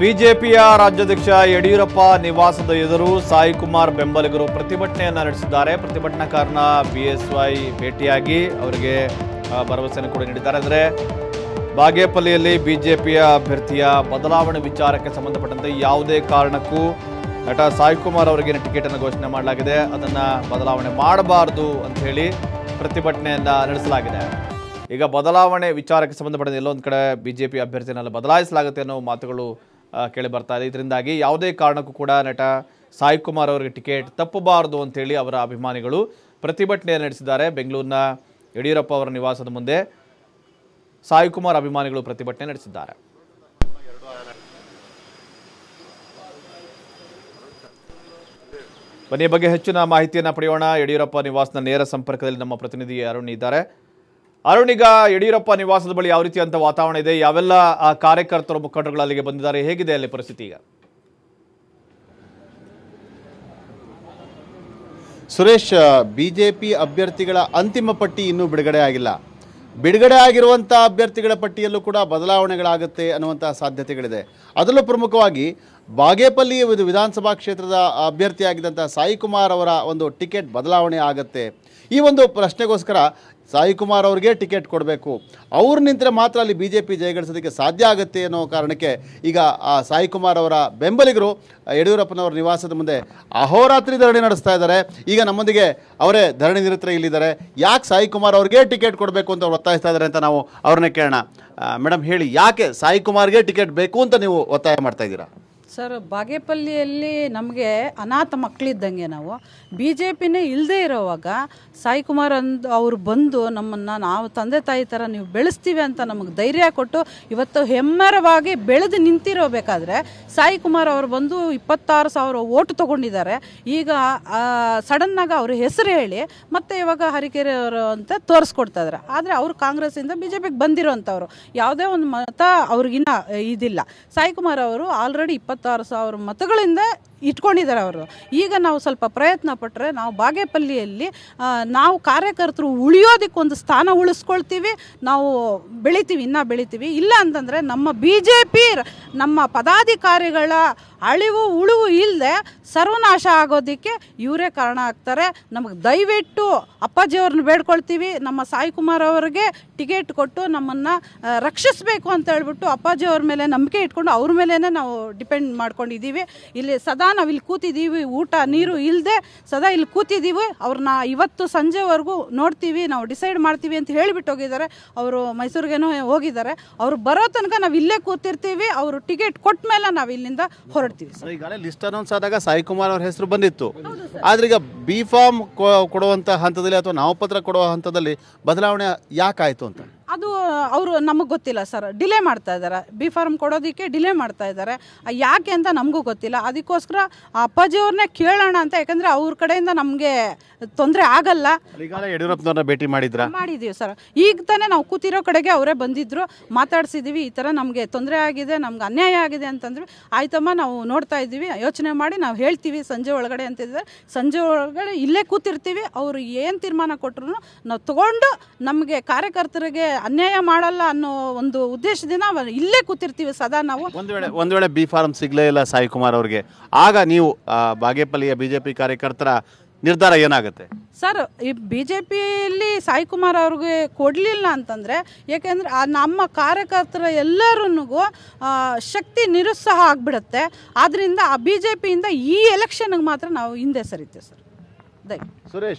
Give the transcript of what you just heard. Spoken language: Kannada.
ಬಿಜೆಪಿಯ ರಾಜ್ಯಾಧ್ಯಕ್ಷ ಯಡಿಯೂರಪ್ಪ ನಿವಾಸದ ಎದುರು ಸಾಯಿ ಕುಮಾರ್ ಬೆಂಬಲಿಗರು ಪ್ರತಿಭಟನೆಯನ್ನು ನಡೆಸಿದ್ದಾರೆ ಪ್ರತಿಭಟನಾಕಾರನ ಬಿ ಎಸ್ ವೈ ಭೇಟಿಯಾಗಿ ಅವರಿಗೆ ಭರವಸೆಯನ್ನು ಕೂಡ ನೀಡಿದ್ದಾರೆ ಅಂದರೆ ಬಾಗೇಪಲ್ಲಿಯಲ್ಲಿ ಬಿಜೆಪಿಯ ಅಭ್ಯರ್ಥಿಯ ಬದಲಾವಣೆ ವಿಚಾರಕ್ಕೆ ಸಂಬಂಧಪಟ್ಟಂತೆ ಯಾವುದೇ ಕಾರಣಕ್ಕೂ ನಟ ಸಾಯಿ ಕುಮಾರ್ ಅವರಿಗೇನು ಟಿಕೆಟನ್ನು ಘೋಷಣೆ ಮಾಡಲಾಗಿದೆ ಅದನ್ನು ಬದಲಾವಣೆ ಮಾಡಬಾರ್ದು ಹೇಳಿ ಪ್ರತಿಭಟನೆಯನ್ನು ನಡೆಸಲಾಗಿದೆ ಈಗ ಬದಲಾವಣೆ ವಿಚಾರಕ್ಕೆ ಸಂಬಂಧಪಟ್ಟಂತೆ ಒಂದು ಕಡೆ ಬಿಜೆಪಿ ಅಭ್ಯರ್ಥಿಯನ್ನೆಲ್ಲ ಬದಲಾಯಿಸಲಾಗುತ್ತೆ ಅನ್ನೋ ಮಾತುಗಳು ಕೇಳಿ ಬರ್ತಾ ಇದೆ ಇದರಿಂದಾಗಿ ಯಾವುದೇ ಕಾರಣಕ್ಕೂ ಕೂಡ ನಟ ಸಾಯಿ ಕುಮಾರ್ ಅವರಿಗೆ ಟಿಕೆಟ್ ತಪ್ಪಬಾರದು ಅಂತೇಳಿ ಅವರ ಅಭಿಮಾನಿಗಳು ಪ್ರತಿಭಟನೆ ನಡೆಸಿದ್ದಾರೆ ಬೆಂಗಳೂರಿನ ಯಡಿಯೂರಪ್ಪ ಅವರ ನಿವಾಸದ ಮುಂದೆ ಸಾಯಿ ಕುಮಾರ್ ಅಭಿಮಾನಿಗಳು ಪ್ರತಿಭಟನೆ ನಡೆಸಿದ್ದಾರೆ ಬನ್ನಿ ಬಗ್ಗೆ ಹೆಚ್ಚಿನ ಮಾಹಿತಿಯನ್ನು ಪಡೆಯೋಣ ಯಡಿಯೂರಪ್ಪ ನಿವಾಸದ ನೇರ ಸಂಪರ್ಕದಲ್ಲಿ ನಮ್ಮ ಪ್ರತಿನಿಧಿ ಅರುಣ್ ಇದ್ದಾರೆ ಅರುಣ್ ಈಗ ಯಡಿಯೂರಪ್ಪ ನಿವಾಸದ ಬಳಿ ಯಾವ ರೀತಿಯಂತ ವಾತಾವರಣ ಇದೆ ಯಾವೆಲ್ಲ ಕಾರ್ಯಕರ್ತರು ಮುಖಂಡರುಗಳು ಅಲ್ಲಿಗೆ ಬಂದಿದ್ದಾರೆ ಹೇಗಿದೆ ಅಲ್ಲಿ ಪರಿಸ್ಥಿತಿ ಈಗ ಸುರೇಶ್ ಬಿಜೆಪಿ ಅಭ್ಯರ್ಥಿಗಳ ಅಂತಿಮ ಪಟ್ಟಿ ಇನ್ನೂ ಬಿಡುಗಡೆ ಆಗಿಲ್ಲ ಬಿಡುಗಡೆ ಆಗಿರುವಂಥ ಅಭ್ಯರ್ಥಿಗಳ ಪಟ್ಟಿಯಲ್ಲೂ ಕೂಡ ಬದಲಾವಣೆಗಳಾಗುತ್ತೆ ಅನ್ನುವಂಥ ಸಾಧ್ಯತೆಗಳಿದೆ ಅದರಲ್ಲೂ ಪ್ರಮುಖವಾಗಿ ಬಾಗೇಪಲ್ಲಿ ವಿಧಾನಸಭಾ ಕ್ಷೇತ್ರದ ಅಭ್ಯರ್ಥಿಯಾಗಿದ್ದಂಥ ಸಾಯಿಕುಮಾರ್ ಅವರ ಒಂದು ಟಿಕೆಟ್ ಬದಲಾವಣೆ ಆಗುತ್ತೆ ಈ ಒಂದು ಪ್ರಶ್ನೆಗೋಸ್ಕರ ಸಾಯಿ ಕುಮಾರ್ ಅವ್ರಿಗೆ ಟಿಕೆಟ್ ಕೊಡಬೇಕು ಅವ್ರು ನಿಂತರೆ ಮಾತ್ರ ಅಲ್ಲಿ ಬಿ ಜೆ ಪಿ ಜಯಗಳಿಸೋದಕ್ಕೆ ಸಾಧ್ಯ ಆಗುತ್ತೆ ಅನ್ನೋ ಕಾರಣಕ್ಕೆ ಈಗ ಆ ಸಾಯಿ ಕುಮಾರ್ ಅವರ ಬೆಂಬಲಿಗರು ಯಡಿಯೂರಪ್ಪನವರ ನಿವಾಸದ ಮುಂದೆ ಅಹೋರಾತ್ರಿ ಧರಣಿ ನಡೆಸ್ತಾ ಇದ್ದಾರೆ ಈಗ ನಮ್ಮೊಂದಿಗೆ ಅವರೇ ಧರಣಿ ನಿರತರ ಇಲ್ಲಿದ್ದಾರೆ ಯಾಕೆ ಸಾಯಿ ಕುಮಾರ್ ಅವ್ರಿಗೆ ಟಿಕೆಟ್ ಕೊಡಬೇಕು ಅಂತ ಅವ್ರು ಒತ್ತಾಯಿಸ್ತಾ ಇದ್ದಾರೆ ಅಂತ ನಾವು ಅವ್ರನ್ನೇ ಕೇಳೋಣ ಮೇಡಮ್ ಹೇಳಿ ಯಾಕೆ ಸಾಯಿ ಕುಮಾರ್ಗೆ ಟಿಕೆಟ್ ಬೇಕು ಅಂತ ನೀವು ಒತ್ತಾಯ ಮಾಡ್ತಾ ಇದ್ದೀರಾ ಸರ್ ಬಾಗೇಪಲ್ಲಿಯಲ್ಲಿ ನಮಗೆ ಅನಾಥ ಮಕ್ಕಳಿದ್ದಂಗೆ ನಾವು ಬಿ ಜೆ ಪಿನೇ ಇಲ್ಲದೆ ಇರೋವಾಗ ಸಾಯಿ ಕುಮಾರ್ ಅಂದು ಅವರು ಬಂದು ನಮ್ಮನ್ನು ನಾವು ತಂದೆ ತಾಯಿ ಥರ ನೀವು ಬೆಳೆಸ್ತೀವಿ ಅಂತ ನಮಗೆ ಧೈರ್ಯ ಕೊಟ್ಟು ಇವತ್ತು ಹೆಮ್ಮರವಾಗಿ ಬೆಳೆದು ನಿಂತಿರೋಬೇಕಾದ್ರೆ ಸಾಯಿ ಕುಮಾರ್ ಅವರು ಬಂದು ಇಪ್ಪತ್ತಾರು ಸಾವಿರ ಓಟು ತೊಗೊಂಡಿದ್ದಾರೆ ಈಗ ಸಡನ್ನಾಗಿ ಅವ್ರ ಹೆಸರು ಹೇಳಿ ಮತ್ತೆ ಇವಾಗ ಹರಿಕೆರೆ ಅವರು ಅಂತ ತೋರಿಸ್ಕೊಡ್ತಾಯಿದ್ದಾರೆ ಆದರೆ ಅವರು ಕಾಂಗ್ರೆಸ್ಸಿಂದ ಬಿ ಜೆ ಪಿಗೆ ಬಂದಿರೋವಂಥವ್ರು ಯಾವುದೇ ಒಂದು ಮತ ಅವ್ರಿಗಿನ್ನ ಇದಿಲ್ಲ ಸಾಯಿ ಕುಮಾರ್ ಅವರು ಆಲ್ರೆಡಿ ಇಪ್ಪತ್ತು ಇಪ್ಪತ್ತಾರು ಸಾವಿರ ಮತಗಳಿಂದ ಇಟ್ಕೊಂಡಿದ್ದಾರೆ ಅವರು ಈಗ ನಾವು ಸ್ವಲ್ಪ ಪ್ರಯತ್ನ ಪಟ್ಟರೆ ನಾವು ಬಾಗೇಪಲ್ಲಿಯಲ್ಲಿ ನಾವು ಕಾರ್ಯಕರ್ತರು ಉಳಿಯೋದಕ್ಕೆ ಒಂದು ಸ್ಥಾನ ಉಳಿಸ್ಕೊಳ್ತೀವಿ ನಾವು ಬೆಳಿತೀವಿ ಇನ್ನೂ ಬೆಳಿತೀವಿ ಇಲ್ಲ ಅಂತಂದರೆ ನಮ್ಮ ಬಿ ಜೆ ಪಿ ನಮ್ಮ ಪದಾಧಿಕಾರಿಗಳ ಅಳಿವು ಉಳಿವು ಇಲ್ಲದೆ ಸರ್ವನಾಶ ಆಗೋದಕ್ಕೆ ಇವರೇ ಕಾರಣ ಆಗ್ತಾರೆ ನಮಗೆ ದಯವಿಟ್ಟು ಅಪ್ಪಾಜಿಯವ್ರನ್ನ ಬೇಡ್ಕೊಳ್ತೀವಿ ನಮ್ಮ ಸಾಯಿ ಕುಮಾರ್ ಅವರಿಗೆ ಟಿಕೆಟ್ ಕೊಟ್ಟು ನಮ್ಮನ್ನು ರಕ್ಷಿಸಬೇಕು ಅಂತ ಹೇಳ್ಬಿಟ್ಟು ಅಪ್ಪಾಜಿಯವ್ರ ಮೇಲೆ ನಂಬಿಕೆ ಇಟ್ಕೊಂಡು ಅವ್ರ ಮೇಲೇ ನಾವು ಡಿಪೆಂಡ್ ಮಾಡ್ಕೊಂಡಿದ್ದೀವಿ ಇಲ್ಲಿ ಸದಾ ನಾವು ಇಲ್ಲಿ ಕೂತಿದ್ದೀವಿ ಊಟ ನೀರು ಇಲ್ಲದೆ ಸದಾ ಇಲ್ಲಿ ಕೂತಿದ್ದೀವಿ ಅವ್ರನ್ನ ಇವತ್ತು ಸಂಜೆವರೆಗೂ ನೋಡ್ತೀವಿ ನಾವು ಡಿಸೈಡ್ ಮಾಡ್ತೀವಿ ಅಂತ ಹೇಳಿಬಿಟ್ಟು ಹೋಗಿದ್ದಾರೆ ಅವರು ಮೈಸೂರಿಗೇನೋ ಹೋಗಿದ್ದಾರೆ ಅವರು ಬರೋ ತನಕ ನಾವು ಇಲ್ಲೇ ಕೂತಿರ್ತೀವಿ ಅವರು ಟಿಕೆಟ್ ಕೊಟ್ಟ ಮೇಲೆ ನಾವು ಇಲ್ಲಿಂದ ಹೊರಡ್ತೀವಿ ಈಗಾಗಲೇ ಲಿಸ್ಟ್ ಅನೌನ್ಸ್ ಆದಾಗ ಸಾಯಿ ಕುಮಾರ್ ಅವ್ರ ಹೆಸರು ಬಂದಿತ್ತು ಆದ್ರೆ ಈಗ ಬಿ ಫಾರ್ಮ್ ಕೊಡುವಂತ ಹಂತದಲ್ಲಿ ಅಥವಾ ನಾಮಪತ್ರ ಕೊಡುವ ಹಂತದಲ್ಲಿ ಬದಲಾವಣೆ ಯಾಕಾಯಿತು ಅಂತ ಅದು ಅವರು ನಮಗೆ ಗೊತ್ತಿಲ್ಲ ಸರ್ ಡಿಲೇ ಮಾಡ್ತಾ ಇದ್ದಾರೆ ಬಿ ಫಾರ್ಮ್ ಕೊಡೋದಕ್ಕೆ ಡಿಲೇ ಮಾಡ್ತಾ ಇದ್ದಾರೆ ಯಾಕೆ ಅಂತ ನಮಗೂ ಗೊತ್ತಿಲ್ಲ ಅದಕ್ಕೋಸ್ಕರ ಅಪ್ಪಾಜಿಯವ್ರನ್ನೇ ಕೇಳೋಣ ಅಂತ ಯಾಕಂದರೆ ಅವ್ರ ಕಡೆಯಿಂದ ನಮಗೆ ತೊಂದರೆ ಆಗಲ್ಲ ಯಡಿಯೂರಪ್ಪನವ್ರನ್ನ ಭೇಟಿ ಮಾಡಿದ್ರ ಮಾಡಿದ್ದೀವಿ ಸರ್ ಈಗ ತಾನೇ ನಾವು ಕೂತಿರೋ ಕಡೆಗೆ ಅವರೇ ಬಂದಿದ್ದರು ಮಾತಾಡ್ಸಿದ್ದೀವಿ ಈ ಥರ ನಮಗೆ ತೊಂದರೆ ಆಗಿದೆ ನಮ್ಗೆ ಅನ್ಯಾಯ ಆಗಿದೆ ಅಂತಂದ್ರೆ ಆಯ್ತಮ್ಮ ನಾವು ನೋಡ್ತಾ ಇದ್ದೀವಿ ಯೋಚನೆ ಮಾಡಿ ನಾವು ಹೇಳ್ತೀವಿ ಸಂಜೆ ಒಳಗಡೆ ಅಂತಿದ್ದಾರೆ ಸಂಜೆ ಒಳಗಡೆ ಇಲ್ಲೇ ಕೂತಿರ್ತೀವಿ ಅವರು ಏನು ತೀರ್ಮಾನ ಕೊಟ್ಟರು ನಾವು ತಗೊಂಡು ನಮಗೆ ಕಾರ್ಯಕರ್ತರಿಗೆ ಅನ್ಯಾಯ ಮಾಡಲ್ಲ ಅನ್ನೋ ಒಂದು ಉದ್ದೇಶದಿಂದ ಇಲ್ಲೇ ಕೂತಿರ್ತೀವಿ ಸದಾ ನಾವು ಒಂದು ವೇಳೆ ಒಂದು ವೇಳೆ ಬಿ ಫಾರ್ಮ್ ಸಿಗಲೇ ಇಲ್ಲ ಸಾಯಿ ಕುಮಾರ್ ಅವರಿಗೆ ಆಗ ನೀವು ಬಾಗೇಪಲ್ಲಿಯ ಬಿಜೆಪಿ ಕಾರ್ಯಕರ್ತರ ನಿರ್ಧಾರ ಏನಾಗುತ್ತೆ ಸರ್ ಈ ಬಿ ಜೆ ಪಿಯಲ್ಲಿ ಸಾಯಿ ಕುಮಾರ್ ಅವ್ರಿಗೆ ಕೊಡಲಿಲ್ಲ ಅಂತಂದರೆ ಏಕೆಂದರೆ ನಮ್ಮ ಕಾರ್ಯಕರ್ತರ ಎಲ್ಲರೂ ಶಕ್ತಿ ನಿರುತ್ಸಾಹ ಆಗಿಬಿಡುತ್ತೆ ಆದ್ದರಿಂದ ಆ ಬಿ ಜೆ ಪಿಯಿಂದ ಈ ಎಲೆಕ್ಷನ್ಗೆ ಮಾತ್ರ ನಾವು ಹಿಂದೆ ಸರಿತೇವೆ ಸರ್ ದಯ ಸುರೇಶ್